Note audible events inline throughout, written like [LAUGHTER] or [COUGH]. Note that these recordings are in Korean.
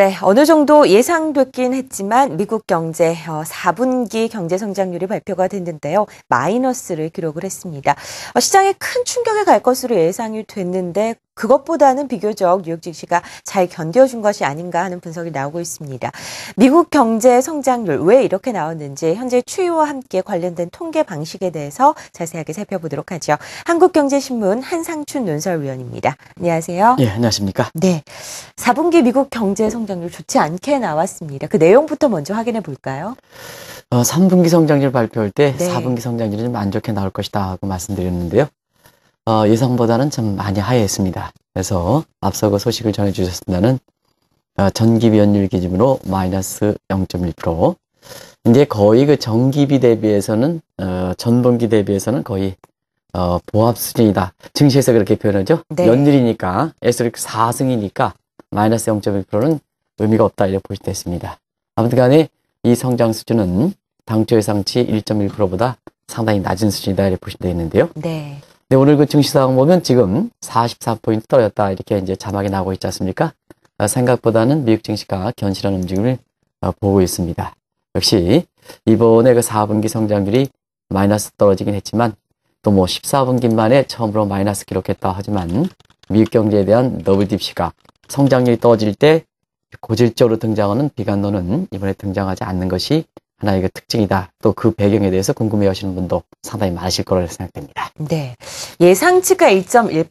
네, 어느 정도 예상됐긴 했지만 미국 경제 4분기 어, 경제 성장률이 발표가 됐는데요. 마이너스를 기록을 했습니다. 어, 시장에 큰 충격에 갈 것으로 예상이 됐는데 그것보다는 비교적 뉴욕 증시가 잘 견뎌준 것이 아닌가 하는 분석이 나오고 있습니다. 미국 경제 성장률 왜 이렇게 나왔는지 현재 추이와 함께 관련된 통계 방식에 대해서 자세하게 살펴보도록 하죠. 한국경제신문 한상춘 논설위원입니다. 안녕하세요. 예, 안녕하십니까? 네. 4분기 미국 경제 성장률 좋지 않게 나왔습니다. 그 내용부터 먼저 확인해 볼까요? 어, 3분기 성장률 발표할 때 네. 4분기 성장률이 좀 안 좋게 나올 것이다 하고 말씀드렸는데요. 어, 예상보다는 좀 많이 하회했습니다. 그래서 앞서그 소식을 전해주셨습니다는 어, 전기비 연율 기준으로 마이너스 0.1% 이제 거의 그 전기비 대비해서는 어, 전분기 대비해서는 거의 어, 보합 수준이다. 증시에서 그렇게 표현하죠. 네. 연율이니까 S 4승이니까 마이너스 0.1%는 의미가 없다 이렇게 보시면됐습니다 아무튼간에 이 성장 수준은 당초 예상치 1.1%보다 상당히 낮은 수준이다 이렇게 보시면 되는데요. 네. 네, 오늘 그 증시 상황 보면 지금 44포인트 떨어졌다. 이렇게 이제 자막이 나오고 있지 않습니까? 아, 생각보다는 미국 증시가 견실한 움직임을 어, 보고 있습니다. 역시 이번에 그 4분기 성장률이 마이너스 떨어지긴 했지만 또 뭐 14분기 만에 처음으로 마이너스 기록했다 하지만 미국 경제에 대한 더블 딥시각 성장률이 떨어질 때 고질적으로 등장하는 비관론은 이번에 등장하지 않는 것이 하나의 특징이다. 또 그 배경에 대해서 궁금해 하시는 분도 상당히 많으실 거라 생각됩니다. 네. 예상치가 1 1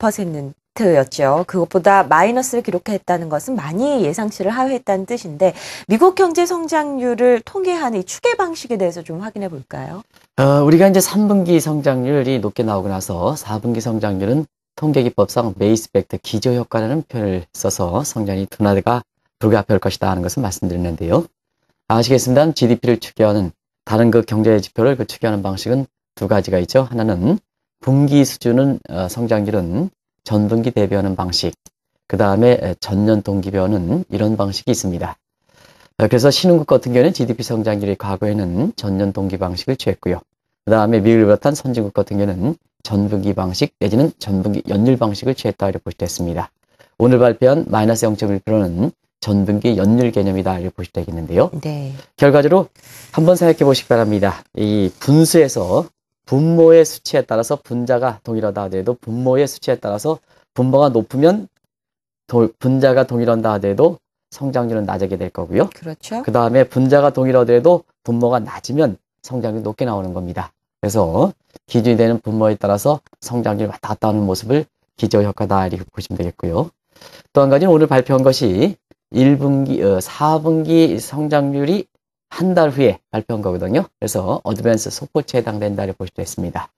였죠. 그것보다 마이너스를 기록했다는 것은 많이 예상치를 하회했다는 뜻인데 미국 경제 성장률을 통계하는 이 추계 방식에 대해서 좀 확인해 볼까요? 어, 우리가 이제 3분기 성장률이 높게 나오고 나서 4분기 성장률은 통계기법상 베이스팩트 기저효과라는 표현을 써서 성장이 둔화가 불가피할 것이다 하는 것을 말씀드렸는데요 아시겠습니다. GDP를 추계하는 다른 그 경제 지표를 그 추계하는 방식은 두 가지가 있죠. 하나는 분기 수준은 어, 성장률은 전분기 대비하는 방식. 그 다음에 전년 동기별은 이런 방식이 있습니다. 어, 그래서 신흥국 같은 경우는 에 GDP 성장률이 과거에는 전년 동기 방식을 취했고요. 그 다음에 미국을 비롯한 선진국 같은 경우는 에 전분기 방식 내지는 전분기 연율 방식을 취했다 이렇게 보시됐습니다. 오늘 발표한 마이너스 0.1%는 전등기 연율 개념이다 이렇게 보시면 되겠는데요. 네. 결과적으로 한번 생각해 보시기 바랍니다. 이 분수에서 분모의 수치에 따라서 분자가 동일하다 하더라도 분모의 수치에 따라서 분모가 높으면 도, 분자가 동일한다 하더라도 성장률은 낮아게 될 거고요. 그렇죠. 그 다음에 분자가 동일하더라도 분모가 낮으면 성장률이 높게 나오는 겁니다. 그래서 기준이 되는 분모에 따라서 성장률이 왔다 갔다 하는 모습을 기저효과다 이렇게 보시면 되겠고요. 또 한 가지는 오늘 발표한 것이 1분기, 어, 4분기 성장률이 한 달 후에 발표한 거거든요. 그래서 어드밴스 소포츠에 해당된다를 볼수 있습니다.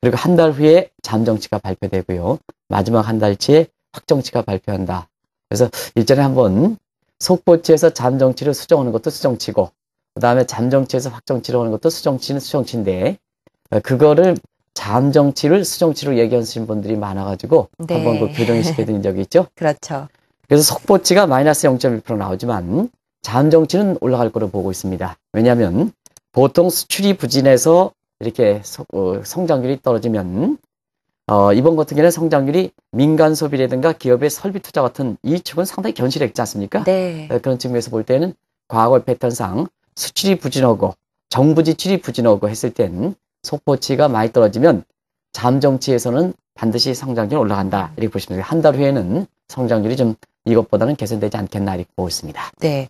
그리고 한 달 후에 잠정치가 발표되고요. 마지막 한 달치에 확정치가 발표한다. 그래서 일전에 한번 속보치에서 잠정치를 수정하는 것도 수정치고 그 다음에 잠정치에서 확정치로 하는 것도 수정치는 수정치인데 어, 그거를 잠정치를 수정치로 얘기하시는 분들이 많아가지고 네. 한번 그 교정시켜드린 적이 있죠. [LAUGHS] 그렇죠. 그래서 속보치가 마이너스 0.1% 나오지만 잠정치는 올라갈 거로 보고 있습니다. 왜냐하면 보통 수출이 부진해서 이렇게 어, 성장률이 떨어지면 어, 이번 같은 경우는 성장률이 민간 소비라든가 기업의 설비 투자 같은 이축은 상당히 견실했지 않습니까? 네. 어, 그런 측면에서 볼 때는 과거 패턴상 수출이 부진하고 정부 지출이 부진하고 했을 땐 속보치가 많이 떨어지면 잠정치에서는 반드시 성장률 올라간다 이렇게 보시면 돼요. 한달 후에는 성장률이 좀 이것보다는 개선되지 않겠나 이렇게 보고 있습니다. 네.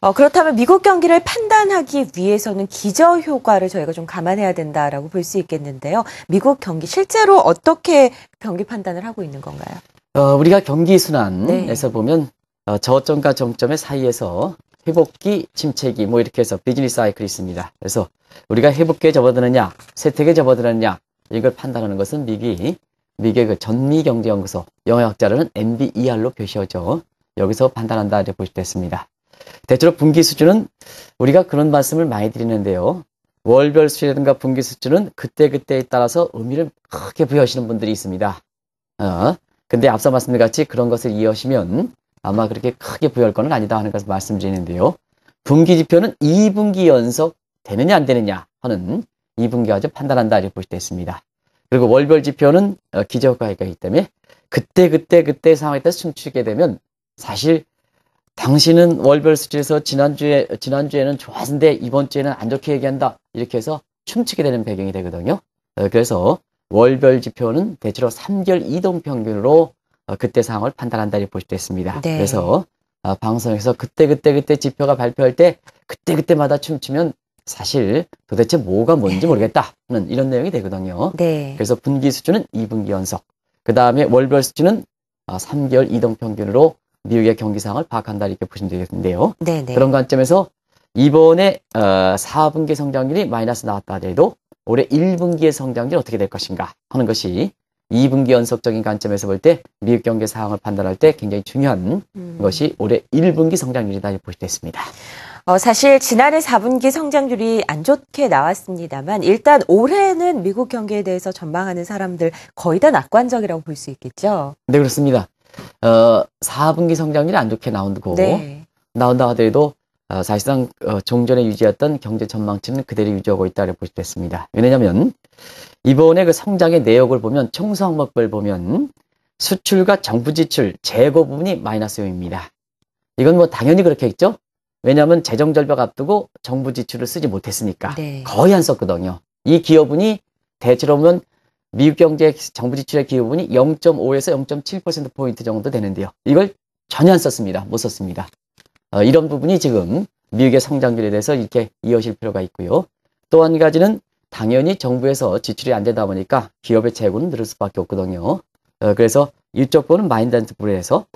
어, 그렇다면 미국 경기를 판단하기 위해서는 기저 효과를 저희가 좀 감안해야 된다라고 볼 수 있겠는데요. 미국 경기 실제로 어떻게 경기 판단을 하고 있는 건가요? 어, 우리가 경기 순환에서 네. 보면 어, 저점과 정점의 사이에서 회복기, 침체기 뭐 이렇게 해서 비즈니스 사이클이 있습니다. 그래서 우리가 회복기에 접어드느냐, 세택에 접어드느냐 이걸 판단하는 것은 미국이 미국의 그 전미경제연구소 영어학자로는 MBER로 표시하죠. 여기서 판단한다 이렇게 보때됐습니다 대체로 분기 수준은 우리가 그런 말씀을 많이 드리는데요. 월별 수준이라든가 분기 수준은 그때그때에 따라서 의미를 크게 부여하시는 분들이 있습니다. 어, 근데 앞서 말씀드린 같이 그런 것을 이해하시면 아마 그렇게 크게 부여할 것은 아니다 하는 것을 말씀드리는데요. 분기 지표는 2분기 연속 되느냐 안 되느냐 하는 2분기가 좀 판단한다 이렇게 보때됐습니다 그리고 월별 지표는 어, 기저가이기 때문에 그때 그때 그때 상황에 따라 춤추게 되면 사실 당신은 월별 수치에서 지난주에 지난주에는 좋았는데 이번 주에는 안 좋게 얘기한다 이렇게 해서 춤추게 되는 배경이 되거든요. 어, 그래서 월별 지표는 대체로 3개월 이동 평균으로 어, 그때 상황을 판단한다 이렇게 보실 수 있습니다. 네. 그래서 방송에서 그때 그때 그때 지표가 발표할 때 그때 그때마다 춤추면 사실 도대체 뭐가 뭔지 네. 모르겠다 는 이런 내용이 되거든요. 네. 그래서 분기 수준은 2분기 연속, 그 다음에 월별 수준은 3개월 아, 이동 평균으로 미국의 경기 상황을 파악한다 이렇게 보시면 되겠는데요. 네네. 네. 그런 관점에서 이번에 4분기 어, 성장률이 마이너스 나왔다 하더라도 올해 1분기의 성장률이 어떻게 될 것인가 하는 것이 2분기 연속적인 관점에서 볼 때 미국 경제 상황을 판단할 때 굉장히 중요한 음. 것이 올해 1분기 성장률이다 이렇게 보시면 되겠습니다. 어, 사실 지난해 4분기 성장률이 안 좋게 나왔습니다만 일단 올해는 미국 경기에 대해서 전망하는 사람들 거의 다 낙관적이라고 볼 수 있겠죠. 네 그렇습니다. 어, 4분기 성장률이 안 좋게 나온다고 네. 나온다 하더라도 어, 사실상 어, 종전에 유지했던 경제 전망치는 그대로 유지하고 있다고 보시 됐습니다. 왜냐하면 이번에 그 성장의 내역을 보면 총성업을 보면 수출과 정부 지출 재고 부분이 마이너스 요입니다. 이건 뭐 당연히 그렇겠죠. 게 왜냐하면 재정 절벽 앞두고 정부 지출을 쓰지 못했으니까 네. 거의 안 썼거든요. 이기업분이 대체로 보면 미국 경제 정부 지출의 기업분이 0.5에서 0.7% 포인트 정도 되는데요. 이걸 전혀 안 썼습니다. 못 썼습니다. 어, 이런 부분이 지금 미국의 성장률에 대해서 이렇게 이어질 필요가 있고요. 또 한 가지는 당연히 정부에서 지출이 안 되다 보니까 기업의 재고는 늘을 수밖에 없거든요. 어, 그래서 이쪽 부분은 마인드한테 불에서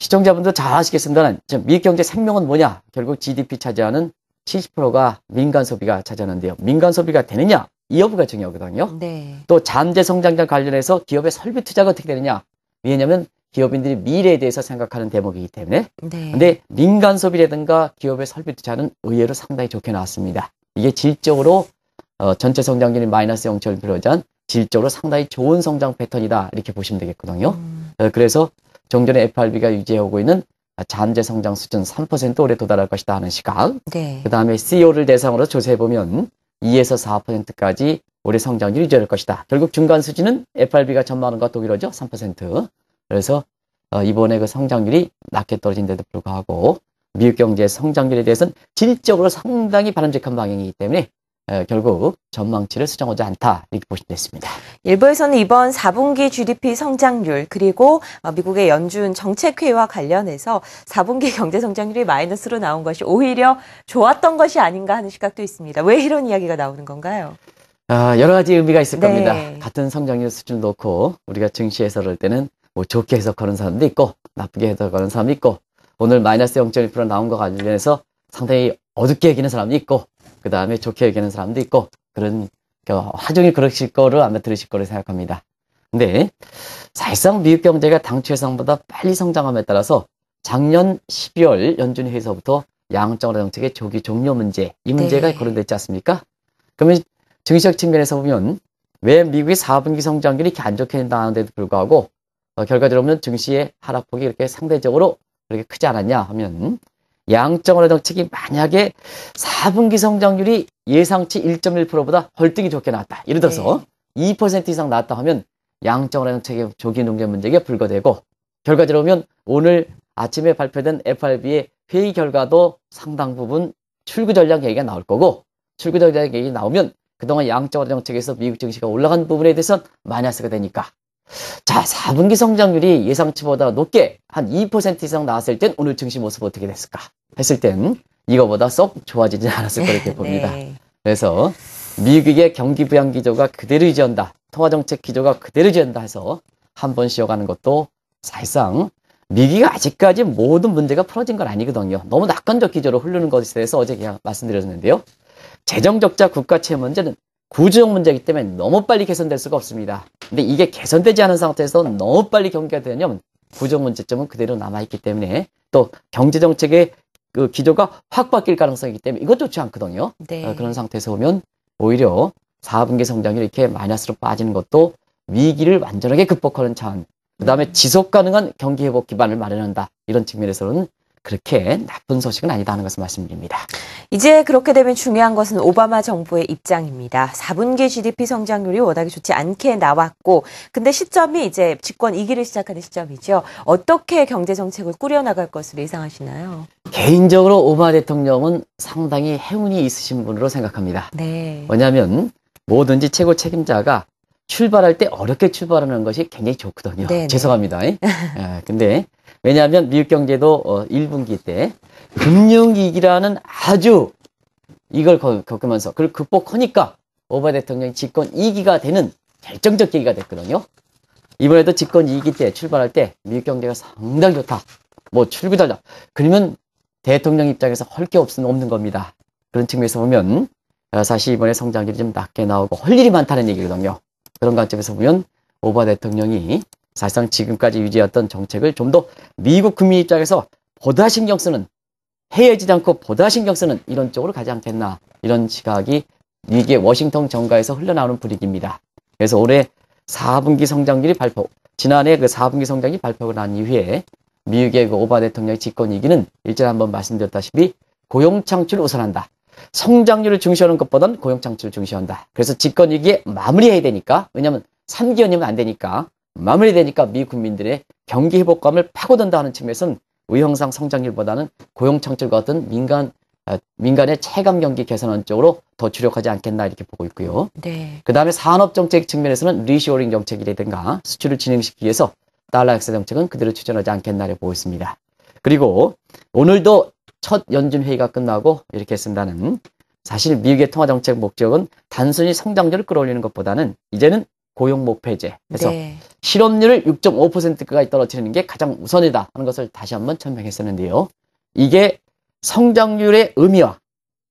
시청자분들 잘 아시겠습니다만 미국 경제 생명은 뭐냐? 결국 GDP 차지하는 70%가 민간 소비가 차지하는데요. 민간 소비가 되느냐? 이 여부가 중요하거든요. 네. 또 잠재 성장자 관련해서 기업의 설비 투자가 어떻게 되느냐? 왜냐하면 기업인들이 미래에 대해서 생각하는 대목이기 때문에. 네. 그런데 민간 소비라든가 기업의 설비 투자는 의외로 상당히 좋게 나왔습니다. 이게 질적으로 어, 전체 성장률이 마이너스 0 1 인한 질적으로 상당히 좋은 성장 패턴이다 이렇게 보시면 되겠거든요. 음. 어, 그래서 종전의 FRB가 유지하고 있는 잔재 성장 수준 3% 올해 도달할 것이다 하는 시각. 네. 그다음에 CEO를 대상으로 조사해 보면 2에서 4%까지 올해 성장률이 유지될 것이다. 결국 중간 수준은 FRB가 전망하는 것과 동일하죠. 3%. 그래서 어, 이번에 그 성장률이 낮게 떨어진데도 불구하고 미국 경제 성장률에 대해서는 질적으로 상당히 바람직한 방향이기 때문에 결국 전망치를 수정하지 않다 이렇게 보시면 됐습니다. 일부에서는 이번 4분기 GDP 성장률 그리고 어, 미국의 연준 정책회의와 관련해서 4분기 [LAUGHS] 경제 성장률이 마이너스로 나온 것이 오히려 좋았던 것이 아닌가 하는 시각도 있습니다. 왜 이런 이야기가 나오는 건가요? 아, 여러 가지 의미가 있을 네. 겁니다. 같은 성장률 수준 놓고 우리가 증시 해설할 때는 뭐 좋게 해석하는 사람도 있고 나쁘게 해석하는 사람도 있고 오늘 마이너스 0.1% 나온 거 관련해서 상당히 어둡게 얘기하는 사람도 있고 그 다음에 좋게 얘기하는 사람도 있고 그런 화종이 그러실 거를 아마 들으실 거를 생각합니다. 근데 사실상 미국 경제가 당초 예상보다 빨리 성장함에 따라서 작년 12월 연준 회의서부터 양적완화 정책의 조기 종료 문제 이 문제가 네. 거론됐지 않습니까? 그러면 증시적 측면에서 보면 왜 미국의 4분기 성장률이 이렇게 안 좋게 된다는데도 불구하고 어, 결과적으로 보면 증시의 하락폭이 이렇게 상대적으로 그렇게 크지 않았냐 하면 양적으로정 측이 만약에 4분기 성장률이 예상치 1.1%보다 헐등이 좋게 나왔다. 예를 들어서 네. 2% 이상 나왔다 하면 양적으로정 책의 조기 농객 문제가 불거되고 결과적으로 보면 오늘 아침에 발표된 FRB의 회의 결과도 상당 부분 출구 전략 얘기가 나올 거고 출구 전략 얘기 나오면 그동안 양적으로 정책에서 미국 증시가 올라간 부분에 대해서는 마이너스가 되니까 자 4분기 성장률이 예상치보다 높게 한 2% 이상 나왔을 땐 오늘 증시 모습 어떻게 됐을까? 했을 땐 이거보다 썩 좋아지지 않았을 거라 고렇 [LAUGHS] 봅니다. 네. 그래서 미국의 경기 부양 기조가 그대로 유지한다. 통화 정책 기조가 그대로 유지한다 해서 한 번 쉬어가는 것도 사실상 미국이 아직까지 모든 문제가 풀어진 건 아니거든요. 너무 낙관적 기조로 흐르는 것에 대해서 어제 그냥 말씀드렸는데요. 재정적자 국가채 문제는 구조적 문제이기 때문에 너무 빨리 개선될 수가 없습니다. 근데 이게 개선되지 않은 상태에서 너무 빨리 경기가 되냐면 구조 문제점은 그대로 남아있기 때문에 또 경제정책의 그 기조가 확 바뀔 가능성이 있기 때문에 이것 좋지 않거든요. 네. 어, 그런 상태에서 보면 오히려 4분기 성장률이 이렇게 마이너스로 빠지는 것도 위기를 완전하게 극복하는 차원, 그 다음에 지속 가능한 경기 회복 기반을 마련한다. 이런 측면에서는 그렇게 나쁜 소식은 아니다는 것을 말씀드립니다. 이제 그렇게 되면 중요한 것은 오바마 정부의 입장입니다. 4분기 GDP 성장률이 워낙에 좋지 않게 나왔고, 근데 시점이 이제 집권 이기를 시작하는 시점이죠. 어떻게 경제 정책을 꾸려나갈 것으로 예상하시나요? 개인적으로 오바마 대통령은 상당히 행운이 있으신 분으로 생각합니다. 네. 왜냐하면 뭐든지 최고 책임자가 출발할 때 어렵게 출발하는 것이 굉장히 좋거든요. 네네. 네. 죄송합니다. 아, 근데 왜냐하면 미국 경제도 어 1분기 때 금융위기라는 아주 이걸 겪으면서 그걸 극복하니까 오바 대통령이 집권 2기가 되는 결정적 계기가 됐거든요. 이번에도 집권 2기 때 출발할 때 미국 경제가 상당히 좋다. 뭐 출구 달라. 그러면 대통령 입장에서 헐게 없으면 없는 겁니다. 그런 측면에서 보면 어, 사실 이번에 성장률이 좀 낮게 나오고 헐 일이 많다는 얘기거든요. 그런 관점에서 보면 오바 대통령이 사실상 지금까지 유지했던 정책을 좀 더 미국 국민 입장에서 보다 신경 쓰는 해외지지 않고 보다 신경 쓰는 이런 쪽으로 가지 않겠나 이런 시각이 이의 워싱턴 정가에서 흘러나오는 분위기입니다. 그래서 올해 4분기 성장률이 발표 지난해 그 4분기 성장이 발표가 난 이후에 미국의 그 오바 대통령의 집권 위기는 일전에 한번 말씀드렸다시피 고용 창출을 우선한다. 성장률을 중시하는 것보다는 고용 창출을 중시한다. 그래서 집권 위기에 마무리해야 되니까 왜냐하면 3개월이면 안 되니까 마무리되니까 미 국민들의 경기 회복감을 파고든다는 측면에서는 의형상 성장률보다는 고용 창출과 같은 민간 아, 민간의 체감 경기 개선원 쪽으로 더 주력하지 않겠나 이렇게 보고 있고요. 네. 그다음에 산업 정책 측면에서는 리쇼링 정책이라든가 수출을 진행시키기 위해서 달러 약세 정책은 그대로 추진하지 않겠나 이렇게 보고 있습니다. 그리고 오늘도 첫 연준 회의가 끝나고 이렇게 했습니다는 사실 미국의 통화 정책 목적은 단순히 성장률을 끌어올리는 것보다는 이제는 고용 목표제 해서 네. 실업률을 6.5%까지 떨어뜨리는 게 가장 우선이다 하는 것을 다시 한번 천명했었는데요. 이게 성장률의 의미와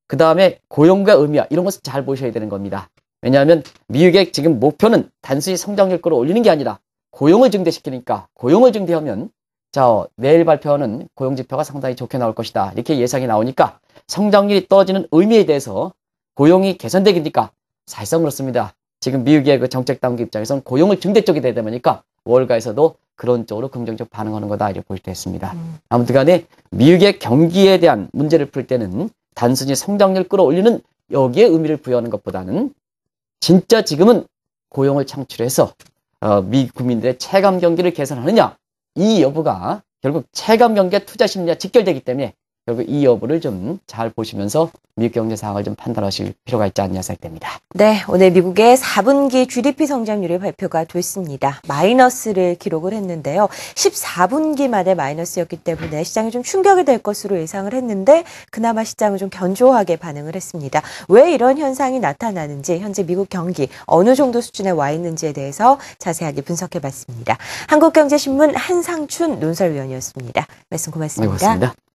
그 다음에 고용과 의미와 이런 것을 잘 보셔야 되는 겁니다. 왜냐하면 미국의 지금 목표는 단순히 성장률 끌어올리는 게 아니라 고용을 증대시키니까 고용을 증대하면 자 내일 발표하는 고용 지표가 상당히 좋게 나올 것이다 이렇게 예상이 나오니까 성장률이 떨어지는 의미에 대해서 고용이 개선되니까 기 사실상 그렇습니다. 지금 미국의 그 정책 당국 입장에선 고용을 중대 쪽이 되다 보니까 월가에서도 그런 쪽으로 긍정적 반응하는 거다 이렇게 볼때있습니다 음. 아무튼간에 미국의 경기에 대한 문제를 풀 때는 단순히 성장률 끌어올리는 여기에 의미를 부여하는 것보다는 진짜 지금은 고용을 창출해서 어, 미 국민들의 체감 경기를 개선하느냐 이 여부가 결국 체감 경기의 투자 심리와 직결되기 때문에 결국 이 여부를 좀 잘 보시면서 미국 경제 상황을 좀 판단하실 필요가 있지 않냐 생각됩니다. 네, 오늘 미국의 4분기 GDP 성장률이 발표가 됐습니다. 마이너스를 기록을 했는데요. 14분기 만에 마이너스였기 때문에 시장이 좀 충격이 될 것으로 예상을 했는데 그나마 시장은 좀 견조하게 반응을 했습니다. 왜 이런 현상이 나타나는지 현재 미국 경기 어느 정도 수준에 와 있는지에 대해서 자세하게 분석해 봤습니다. 한국경제신문 한상춘 논설위원이었습니다. 말씀 고맙습니다. 네, 고맙습니다.